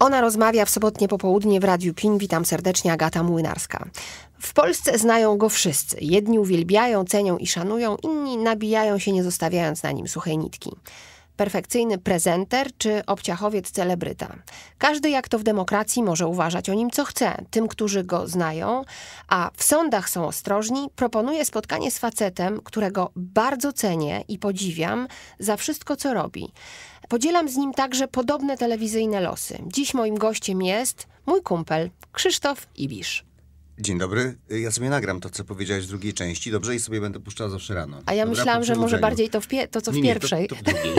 Ona rozmawia w sobotnie popołudnie w Radiu PIN. Witam serdecznie, Agata Młynarska. W Polsce znają go wszyscy. Jedni uwielbiają, cenią i szanują, inni nabijają się, nie zostawiając na nim suchej nitki. Perfekcyjny prezenter czy obciachowiec celebryta. Każdy, jak to w demokracji, może uważać o nim co chce. Tym, którzy go znają, a w sądach są ostrożni, proponuję spotkanie z facetem, którego bardzo cenię i podziwiam za wszystko, co robi Podzielam z nim także podobne telewizyjne losy. Dziś moim gościem jest mój kumpel Krzysztof Ibisz. Dzień dobry. Ja sobie nagram to, co powiedziałeś w drugiej części, dobrze? I sobie będę puszczał zawsze rano. A ja Dobra, myślałam, że może bardziej to, w to co w nie, pierwszej. to, to w drugiej.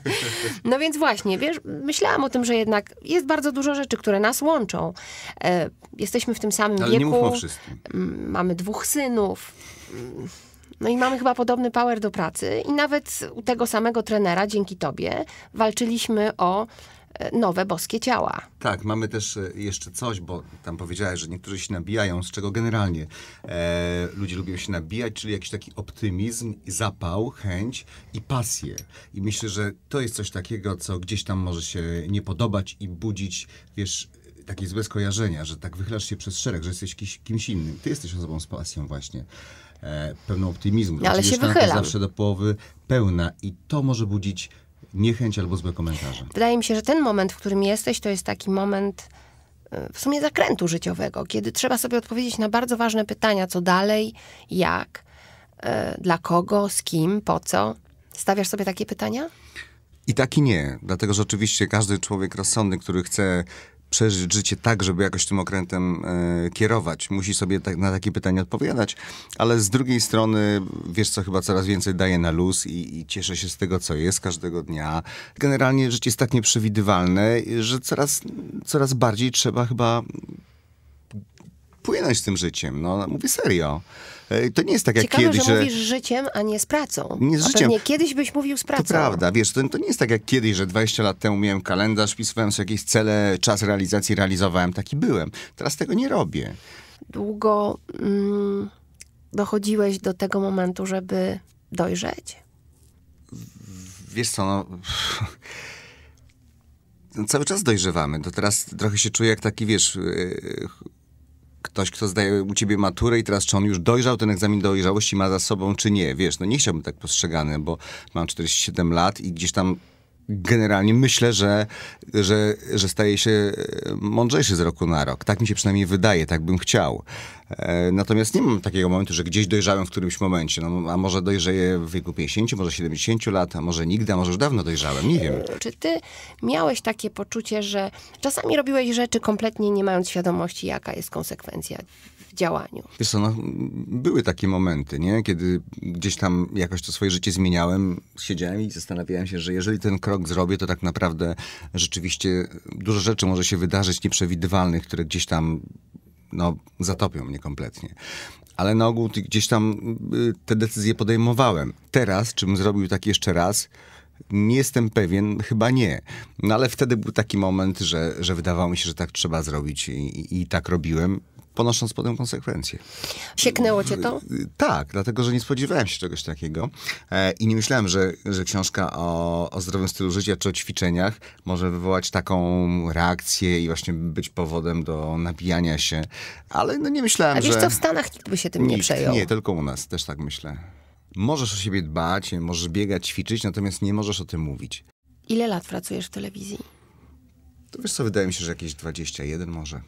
no więc właśnie, wiesz, myślałam o tym, że jednak jest bardzo dużo rzeczy, które nas łączą. E, jesteśmy w tym samym Ale wieku. nie o wszystkim. Mm, mamy dwóch synów mm, no i mamy chyba podobny power do pracy i nawet u tego samego trenera, dzięki tobie, walczyliśmy o e, nowe boskie ciała. Tak, mamy też e, jeszcze coś, bo tam powiedziałeś, że niektórzy się nabijają, z czego generalnie e, ludzie lubią się nabijać, czyli jakiś taki optymizm, zapał, chęć i pasję. I myślę, że to jest coś takiego, co gdzieś tam może się nie podobać i budzić, wiesz, takie złe skojarzenia, że tak wychylasz się przez szereg, że jesteś kimś, kimś innym. Ty jesteś osobą z pasją właśnie e, pewną optymizmu. No, ale się wychylam. zawsze do połowy pełna i to może budzić niechęć albo złe komentarze. Wydaje mi się, że ten moment, w którym jesteś, to jest taki moment e, w sumie zakrętu życiowego, kiedy trzeba sobie odpowiedzieć na bardzo ważne pytania, co dalej, jak, e, dla kogo, z kim, po co. Stawiasz sobie takie pytania? I tak i nie, dlatego że oczywiście każdy człowiek rozsądny, który chce przeżyć życie tak, żeby jakoś tym okrętem e, kierować. Musi sobie tak, na takie pytania odpowiadać, ale z drugiej strony, wiesz co, chyba coraz więcej daje na luz i, i cieszę się z tego, co jest każdego dnia. Generalnie życie jest tak nieprzewidywalne, że coraz, coraz bardziej trzeba chyba płynąć z tym życiem. No, no mówię serio. E, to nie jest tak jak kiedyś, że... mówisz z życiem, a nie z pracą. Nie z a życiem. kiedyś byś mówił z pracą. To prawda, wiesz, to, to, nie jest tak jak kiedyś, że 20 lat temu miałem kalendarz, wpisywałem sobie jakieś cele, czas realizacji realizowałem, taki byłem. Teraz tego nie robię. Długo mm, dochodziłeś do tego momentu, żeby dojrzeć? Wiesz co, no... no cały czas dojrzewamy. To teraz trochę się czuję jak taki, wiesz, e, ktoś, kto zdaje u ciebie maturę i teraz czy on już dojrzał, ten egzamin dojrzałości ma za sobą, czy nie. Wiesz, no nie chciałbym tak postrzegany, bo mam 47 lat i gdzieś tam generalnie myślę, że, że, że staje się e, mądrzejszy z roku na rok. Tak mi się przynajmniej wydaje, tak bym chciał. E, natomiast nie mam takiego momentu, że gdzieś dojrzałem w którymś momencie. No, a może dojrzeję w wieku 50, może 70 lat, a może nigdy, a może już dawno dojrzałem, nie wiem. E, czy ty miałeś takie poczucie, że czasami robiłeś rzeczy kompletnie nie mając świadomości, jaka jest konsekwencja? działaniu? Wiesz co, no, były takie momenty, nie? kiedy gdzieś tam jakoś to swoje życie zmieniałem, siedziałem i zastanawiałem się, że jeżeli ten krok zrobię, to tak naprawdę rzeczywiście dużo rzeczy może się wydarzyć nieprzewidywalnych, które gdzieś tam no, zatopią mnie kompletnie. Ale na ogół gdzieś tam y, te decyzje podejmowałem. Teraz, czym zrobił tak jeszcze raz, nie jestem pewien, chyba nie. No ale wtedy był taki moment, że, że wydawało mi się, że tak trzeba zrobić i, i, i tak robiłem ponosząc potem konsekwencje. Sieknęło cię to? Tak, dlatego, że nie spodziewałem się czegoś takiego e, i nie myślałem, że, że książka o, o zdrowym stylu życia czy o ćwiczeniach może wywołać taką reakcję i właśnie być powodem do nabijania się, ale no nie myślałem, A wiesz, że... co, w Stanach nikt by się tym nikt, nie przejął. Nie, tylko u nas, też tak myślę. Możesz o siebie dbać, możesz biegać, ćwiczyć, natomiast nie możesz o tym mówić. Ile lat pracujesz w telewizji? To wiesz co, wydaje mi się, że jakieś 21 może.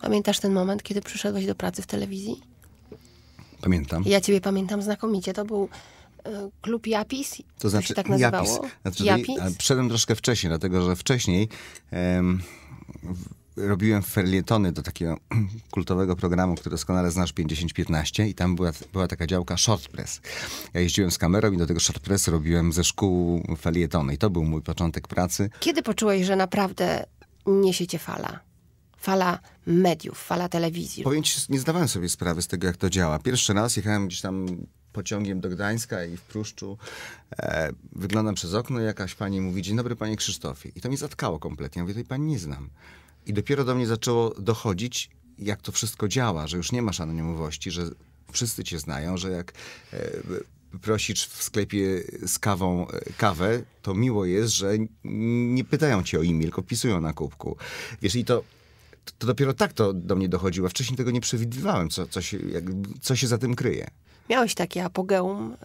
Pamiętasz ten moment, kiedy przyszedłeś do pracy w telewizji? Pamiętam. Ja ciebie pamiętam znakomicie. To był e, klub Japis? To znaczy, się tak nazywało? Japis. Znaczy, Japis? Przedem e, troszkę wcześniej, dlatego że wcześniej em, robiłem felietony do takiego kultowego programu, który doskonale znasz, 5015 i tam była, była taka działka short press. Ja jeździłem z kamerą i do tego short press robiłem ze szkół felietony i to był mój początek pracy. Kiedy poczułeś, że naprawdę niesie cię fala? fala mediów, fala telewizji. Powiem ci, nie zdawałem sobie sprawy z tego, jak to działa. Pierwszy raz jechałem gdzieś tam pociągiem do Gdańska i w Pruszczu. E, wyglądam przez okno i jakaś pani mówi, dzień dobry panie Krzysztofie. I to mnie zatkało kompletnie. Ja mówię, tej pani nie znam. I dopiero do mnie zaczęło dochodzić, jak to wszystko działa, że już nie masz anonimowości, że wszyscy cię znają, że jak e, prosisz w sklepie z kawą e, kawę, to miło jest, że nie pytają cię o imię, tylko pisują na kubku. Wiesz, i to to, to, dopiero tak to do mnie dochodziło. Wcześniej tego nie przewidywałem, co, co, się, jak, co się za tym kryje. Miałeś takie apogeum y,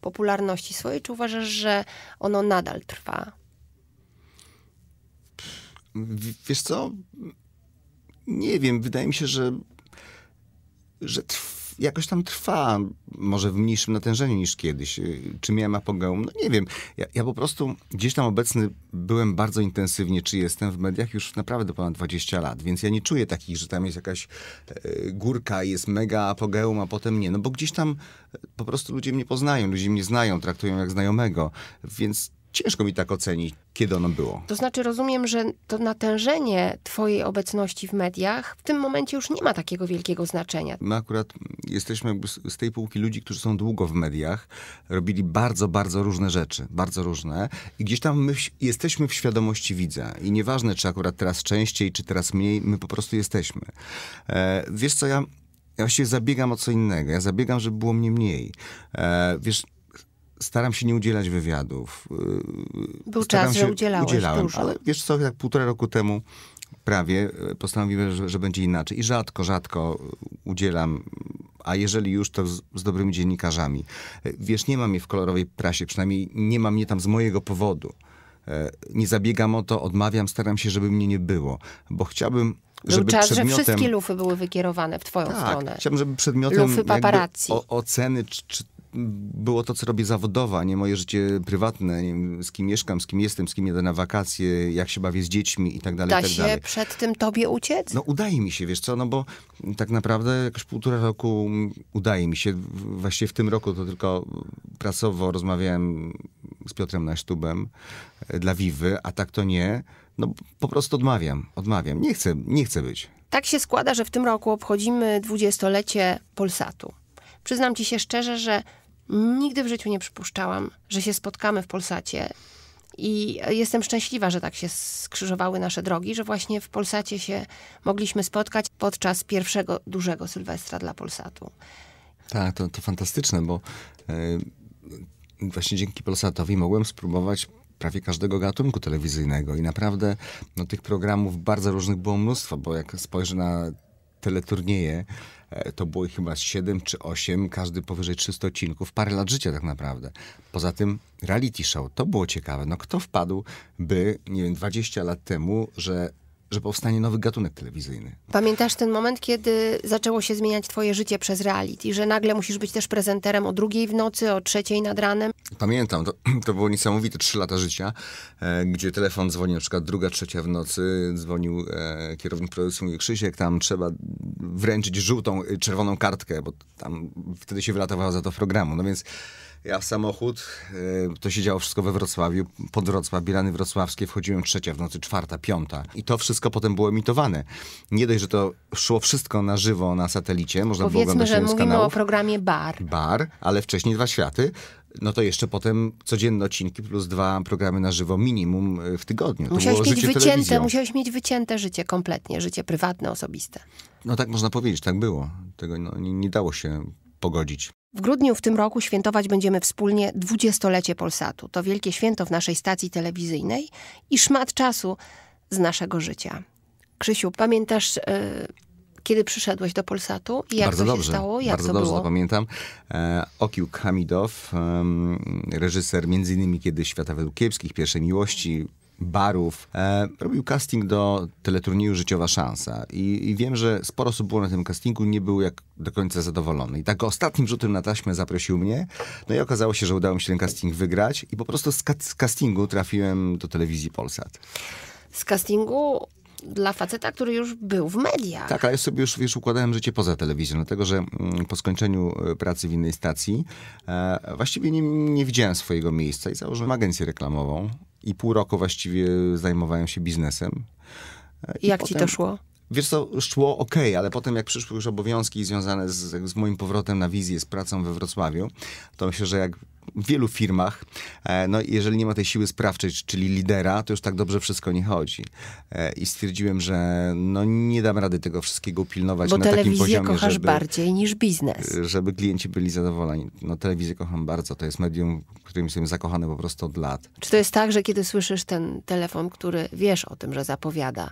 popularności swojej, czy uważasz, że ono nadal trwa? W, wiesz co? Nie wiem, wydaje mi się, że, że trwa jakoś tam trwa, może w mniejszym natężeniu niż kiedyś. Y, czy miałem apogeum? No nie wiem. Ja, ja, po prostu gdzieś tam obecny byłem bardzo intensywnie, czy jestem w mediach już naprawdę ponad 20 lat, więc ja nie czuję takich, że tam jest jakaś e, górka i jest mega apogeum, a potem nie. No bo gdzieś tam e, po prostu ludzie mnie poznają, ludzie mnie znają, traktują jak znajomego, więc ciężko mi tak ocenić, kiedy ono było. To znaczy, rozumiem, że to natężenie Twojej obecności w mediach w tym momencie już nie ma takiego wielkiego znaczenia. My akurat jesteśmy z tej półki ludzi, którzy są długo w mediach, robili bardzo, bardzo różne rzeczy, bardzo różne. I gdzieś tam my jesteśmy w świadomości widza. I nieważne, czy akurat teraz częściej, czy teraz mniej, my po prostu jesteśmy. E, wiesz co, ja ja właściwie zabiegam o co innego. Ja zabiegam, żeby było mnie mniej. E, wiesz, staram się nie udzielać wywiadów. Y, Był staram czas, się, że udzielałeś udzielałem, dużo. Ale wiesz co, jak półtora roku temu prawie y, postanowiłem, że, że będzie inaczej. I rzadko, rzadko udzielam a jeżeli już, to z, z, dobrymi dziennikarzami. Y, wiesz, nie mam mnie w kolorowej prasie, przynajmniej nie mam mnie tam z mojego powodu. Nie zabiegam o to, odmawiam, staram się, żeby mnie nie było, bo chciałbym, Był żeby czas, przedmiotem... że wszystkie lufy były wykierowane w twoją tak, stronę. chciałbym, żeby przedmiotem lufy paparazzi. O, oceny czy, czy było to, co robię zawodowo, a nie moje życie prywatne, wiem, z kim mieszkam, z kim jestem, z kim jadę na wakacje, jak się bawię z dziećmi i tak dalej. Da tak się dalej. przed tym tobie uciec? No udaje mi się, wiesz co, no bo tak naprawdę jakoś półtora roku udaje mi się. Właściwie w tym roku to tylko prasowo rozmawiałem z Piotrem Nasztubem e, dla Wiwy, a tak to nie. No po prostu odmawiam, odmawiam. Nie chcę, nie chcę być. Tak się składa, że w tym roku obchodzimy dwudziestolecie Polsatu. Przyznam ci się szczerze, że Nigdy w życiu nie przypuszczałam, że się spotkamy w Polsacie. I jestem szczęśliwa, że tak się skrzyżowały nasze drogi, że właśnie w Polsacie się mogliśmy spotkać podczas pierwszego dużego Sylwestra dla Polsatu. Tak, to, to fantastyczne, bo yy, właśnie dzięki Polsatowi mogłem spróbować prawie każdego gatunku telewizyjnego i naprawdę no, tych programów bardzo różnych było mnóstwo, bo jak spojrzę na teleturnieje, E, to było chyba 7 czy 8, każdy powyżej 300 odcinków, parę lat życia tak naprawdę. Poza tym reality show, to było ciekawe. No kto wpadł by, nie wiem, 20 lat temu, że że powstanie nowy gatunek telewizyjny. Pamiętasz ten moment, kiedy zaczęło się zmieniać twoje życie przez reality, że nagle musisz być też prezenterem o drugiej w nocy, o trzeciej nad ranem? Pamiętam, to, to było niesamowite trzy lata życia, e, gdzie telefon dzwoni na przykład druga, trzecia w nocy, dzwonił e, kierownik produkcji, mówił Krzysiek, tam trzeba wręczyć żółtą, czerwoną kartkę, bo tam wtedy się wylatowała za to programu, no więc ja samochód, y, to się działo wszystko we Wrocławiu, pod Wrocław, Bilany Wrocławskie, wchodziłem trzecia w nocy, czwarta, piąta. I to wszystko potem było emitowane. Nie dość, że to szło wszystko na żywo na satelicie, można Powiedzmy, było oglądać że mówimy kanałów. o programie Bar. Bar, ale wcześniej Dwa Światy, no to jeszcze potem codzienne odcinki plus dwa programy na żywo minimum y, w tygodniu. Musiałeś mieć, wycięte, musiałeś mieć wycięte życie kompletnie, życie prywatne, osobiste. No tak można powiedzieć, tak było. Tego no, nie, nie dało się pogodzić. W grudniu w tym roku świętować będziemy wspólnie dwudziestolecie Polsatu. To wielkie święto w naszej stacji telewizyjnej i szmat czasu z naszego życia. Krzysiu, pamiętasz, yy, kiedy przyszedłeś do Polsatu i jak bardzo to dobrze, się stało? Jak bardzo to dobrze było? to pamiętam. E, Okiłk Hamidow, e, reżyser między innymi Świata Według Kiepskich, Pierwszej Miłości, barów. E, robił casting do teleturnieju Życiowa Szansa I, i wiem, że sporo osób było na tym castingu, nie był jak do końca zadowolony. I tak ostatnim rzutem na taśmę zaprosił mnie, no i okazało się, że udało mi się ten casting wygrać i po prostu z, ka z castingu trafiłem do telewizji Polsat. Z castingu dla faceta, który już był w mediach. Tak, ale ja sobie już, już układałem życie poza telewizją, dlatego że mm, po skończeniu e, pracy w innej stacji e, właściwie nie, nie widziałem swojego miejsca i założyłem agencję reklamową i pół roku właściwie zajmowałem się biznesem. I, jak potem... ci to szło? Wiesz co, szło ok, ale potem jak przyszły już obowiązki związane z, z moim powrotem na wizję, z pracą we Wrocławiu, to myślę, że jak w wielu firmach, e, no jeżeli nie ma tej siły sprawczej, czyli lidera, to już tak dobrze wszystko nie chodzi. E, I stwierdziłem, że no nie dam rady tego wszystkiego pilnować Bo na takim poziomie, kochasz żeby, bardziej niż biznes. E, żeby klienci byli zadowoleni. No telewizję kocham bardzo, to jest medium, którym jestem zakochany po prostu od lat. Czy to jest tak, że kiedy słyszysz ten telefon, który wiesz o tym, że zapowiada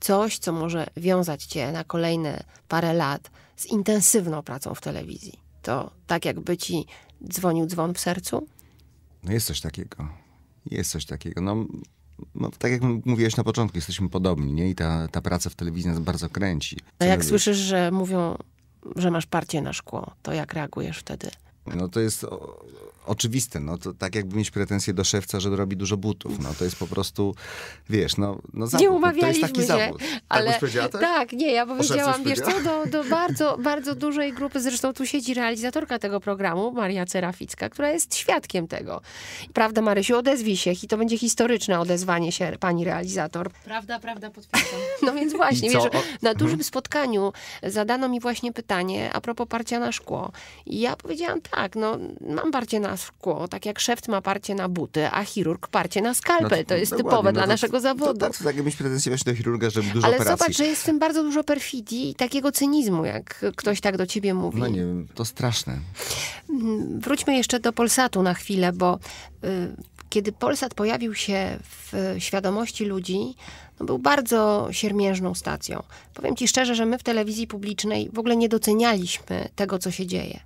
coś, co może wiązać cię na kolejne parę lat z intensywną pracą w telewizji, to tak jakby ci dzwonił dzwon w sercu? No jest coś takiego. Jest coś takiego. No, no, tak jak mówiłeś na początku, jesteśmy podobni, nie? I ta, ta praca w telewizji nas bardzo kręci. No jak słyszysz, że mówią, że masz parcie na szkło, to jak reagujesz wtedy? No to jest o, oczywiste, no to tak jakby mieć pretensje do szewca, że robi dużo butów, no to jest po prostu, wiesz, no, no zawód, nie no umawialiśmy to jest taki się, zawód. Tak ale, tak, tak, nie, ja powiedziałam, wiesz co, do, do bardzo, bardzo dużej grupy, zresztą tu siedzi realizatorka tego programu, Maria Ceraficka, która jest świadkiem tego. Prawda Marysiu, odezwij się i to będzie historyczne odezwanie się pani realizator. Prawda, prawda, potwierdzam. No więc właśnie, wiesz, na mhm. dużym spotkaniu zadano mi właśnie pytanie a propos parcia na szkło. I ja powiedziałam tak, tak, no mam parcie na szkło, tak jak szeft ma parcie na buty, a chirurg parcie na skalpel. No, to jest typowe no dla naszego zawodu. Tak, tak mieć pretensje właśnie do chirurga, żeby dużo Ale operacji. zobacz, że jest w tym bardzo dużo perfidii i takiego cynizmu, jak ktoś tak do ciebie mówi. No nie wiem, to straszne. Mm, wróćmy jeszcze do Polsatu na chwilę, bo y, kiedy Polsat pojawił się w y, świadomości ludzi, no, był bardzo siermiężną stacją. Powiem ci szczerze, że my w telewizji publicznej w ogóle nie docenialiśmy tego, co się dzieje.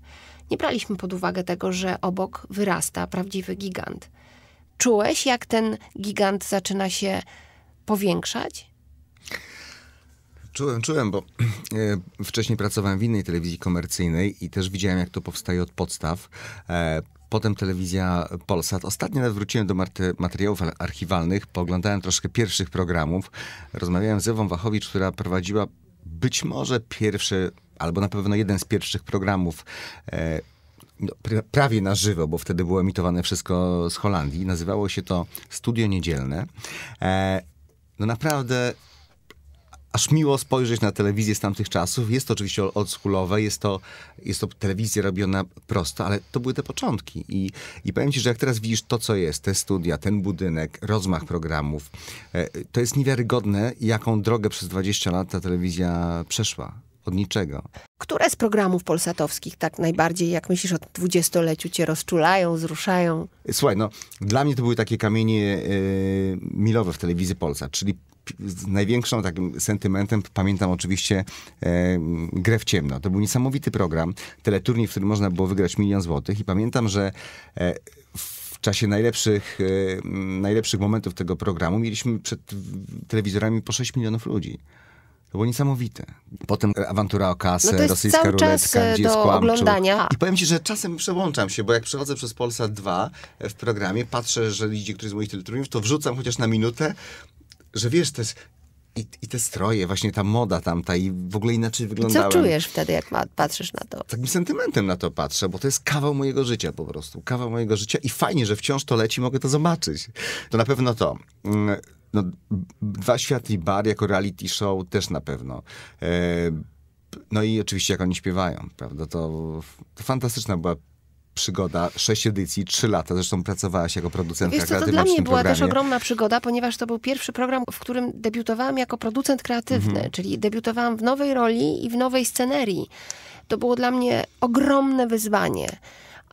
Nie braliśmy pod uwagę tego, że obok wyrasta prawdziwy gigant. Czułeś, jak ten gigant zaczyna się powiększać? Czułem, czułem, bo e, wcześniej pracowałem w innej telewizji komercyjnej i też widziałem, jak to powstaje od podstaw. E, potem telewizja Polsat. Ostatnio nawet wróciłem do materiałów archiwalnych, poglądałem troszkę pierwszych programów. Rozmawiałem z Ewą Wachowicz, która prowadziła być może pierwszy, albo na pewno jeden z pierwszych programów e, no, prawie na żywo, bo wtedy było emitowane wszystko z Holandii. Nazywało się to Studio Niedzielne. E, no naprawdę aż miło spojrzeć na telewizję z tamtych czasów. Jest to oczywiście oldschoolowe, jest to, jest to telewizja robiona prosto, ale to były te początki. I, I powiem ci, że jak teraz widzisz to, co jest, te studia, ten budynek, rozmach programów, e, to jest niewiarygodne, jaką drogę przez 20 lat ta telewizja przeszła. Od niczego. Które z programów polsatowskich tak najbardziej, jak myślisz, od dwudziestoleciu cię rozczulają, wzruszają? Słuchaj, no dla mnie to były takie kamienie yy, milowe w telewizji Polsa, czyli z największą takim sentymentem pamiętam oczywiście e, Grę w ciemno. To był niesamowity program, teleturniej, w którym można było wygrać milion złotych i pamiętam, że e, w czasie najlepszych, e, najlepszych momentów tego programu mieliśmy przed telewizorami po 6 milionów ludzi. To było niesamowite. Potem awantura o kasę, no rosyjska cały ruletka, czas e, gdzie do jest oglądania. I powiem ci, że czasem przełączam się, bo jak przechodzę przez Polsa 2 e, w programie, patrzę, że ludzi, którzy z moich teleturniów, to wrzucam chociaż na minutę że wiesz też, i, I, te stroje, właśnie ta moda tamta i w ogóle inaczej wyglądałem. co czujesz wtedy, jak ma, patrzysz na to? Takim sentymentem na to patrzę, bo to jest kawał mojego życia po prostu. Kawał mojego życia i fajnie, że wciąż to leci, mogę to zobaczyć. To na pewno to. Mm, no, Dwa Światli Bar jako reality show też na pewno. E, no i oczywiście jak oni śpiewają, prawda? To, to fantastyczna była przygoda, sześć edycji, trzy lata. Zresztą pracowałaś jako producentka Wiesz co, to dla mnie była programie. też ogromna przygoda, ponieważ to był pierwszy program, w którym debiutowałam jako producent kreatywny, mhm. czyli debiutowałam w nowej roli i w nowej scenerii. To było dla mnie ogromne wyzwanie.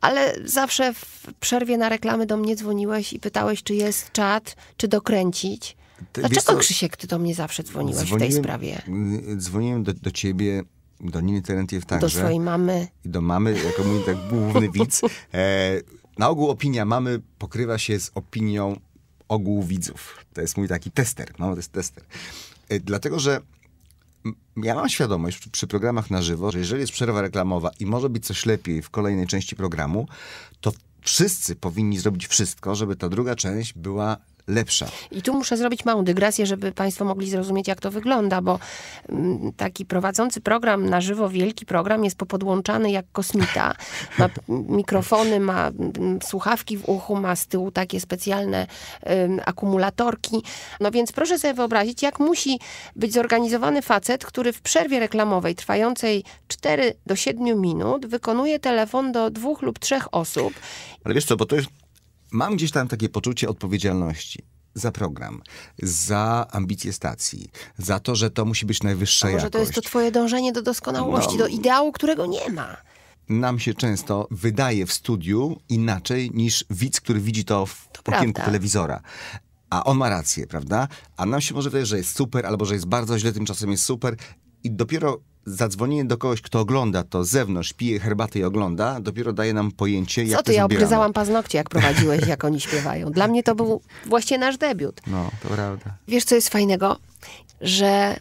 Ale zawsze w przerwie na reklamy do mnie dzwoniłeś i pytałeś, czy jest czat, czy dokręcić. Dlaczego, Krzysiek, ty do mnie zawsze dzwoniłeś w tej sprawie? Y, y, dzwoniłem do, do ciebie do Niny Terentiew także. Do swojej mamy. I do mamy, jako mój tak główny widz. E, na ogół opinia mamy pokrywa się z opinią ogółu widzów. To jest mój taki tester. No, to jest tester. E, dlatego, że ja mam świadomość przy programach na żywo, że jeżeli jest przerwa reklamowa i może być coś lepiej w kolejnej części programu, to wszyscy powinni zrobić wszystko, żeby ta druga część była lepsza. I tu muszę zrobić małą dygresję, żeby Państwo mogli zrozumieć, jak to wygląda, bo mm, taki prowadzący program na żywo, wielki program, jest popodłączany jak kosmita. Ma mikrofony, ma mm, słuchawki w uchu, ma z tyłu takie specjalne y, akumulatorki. No więc proszę sobie wyobrazić, jak musi być zorganizowany facet, który w przerwie reklamowej trwającej 4 do 7 minut wykonuje telefon do dwóch lub trzech osób. Ale wiesz co, bo to jest mam gdzieś tam takie poczucie odpowiedzialności za program, za ambicje stacji, za to, że to musi być najwyższa A może jakość. to jest to twoje dążenie do doskonałości, no, do ideału, którego nie ma. Nam się często wydaje w studiu inaczej niż widz, który widzi to w to okienku prawda. telewizora. A on ma rację, prawda? A nam się może wydaje, że jest super, albo że jest bardzo źle, tymczasem jest super. I dopiero zadzwonienie do kogoś, kto ogląda to z zewnątrz, pije herbatę i ogląda, dopiero daje nam pojęcie, jak Co ty, ja obryzałam paznokcie, jak prowadziłeś, jak oni śpiewają. Dla mnie to był właśnie nasz debiut. No, to prawda. Wiesz, co jest fajnego? Że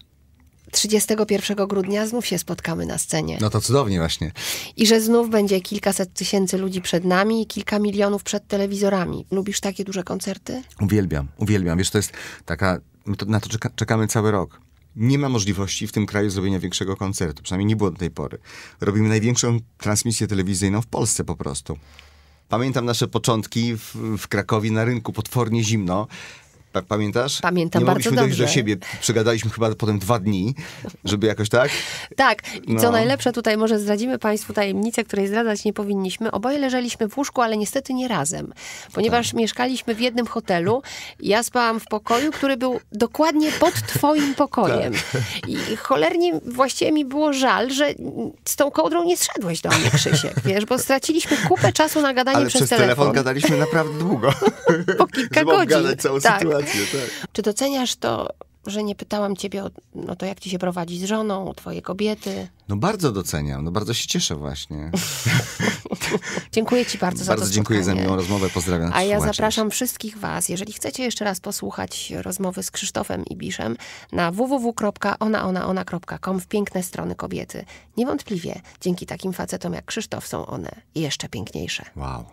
31 grudnia znów się spotkamy na scenie. No to cudownie właśnie. I że znów będzie kilkaset tysięcy ludzi przed nami i kilka milionów przed telewizorami. Lubisz takie duże koncerty? Uwielbiam, uwielbiam. Wiesz, to jest taka... My to, na to czeka, czekamy cały rok nie ma możliwości w tym kraju zrobienia większego koncertu. Przynajmniej nie było do tej pory. Robimy największą transmisję telewizyjną w Polsce po prostu. Pamiętam nasze początki w, w Krakowie na rynku, potwornie zimno. Pamiętasz? Pamiętam Nie bardzo dojść do siebie. Przegadaliśmy chyba potem dwa dni, żeby jakoś tak. tak. I no. co najlepsze, tutaj może zdradzimy Państwu tajemnicę, której zdradzać nie powinniśmy. Oboje leżeliśmy w łóżku, ale niestety nie razem, ponieważ tak. mieszkaliśmy w jednym hotelu. Ja spałam w pokoju, który był dokładnie pod Twoim pokojem. Tak. I cholernie właściwie mi było żal, że z tą kołdrą nie zszedłeś do mnie, Krzysiek, wiesz, bo straciliśmy kupę czasu na gadanie ale przez, przez telefon. telefon gadaliśmy naprawdę długo. po kilka Żeby godzin. całą tak. sytuację rację, tak. Czy doceniasz to, że nie pytałam ciebie o no to, jak ci się prowadzi z żoną, twoje kobiety? No bardzo doceniam, no bardzo się cieszę właśnie. dziękuję ci bardzo, za bardzo to Bardzo dziękuję za miłą rozmowę, pozdrawiam. A ja zapraszam wszystkich was, jeżeli chcecie jeszcze raz posłuchać rozmowy z Krzysztofem i Biszem, na www.onaonaona.com w piękne strony kobiety. Niewątpliwie dzięki takim facetom jak Krzysztof są one jeszcze piękniejsze. Wow.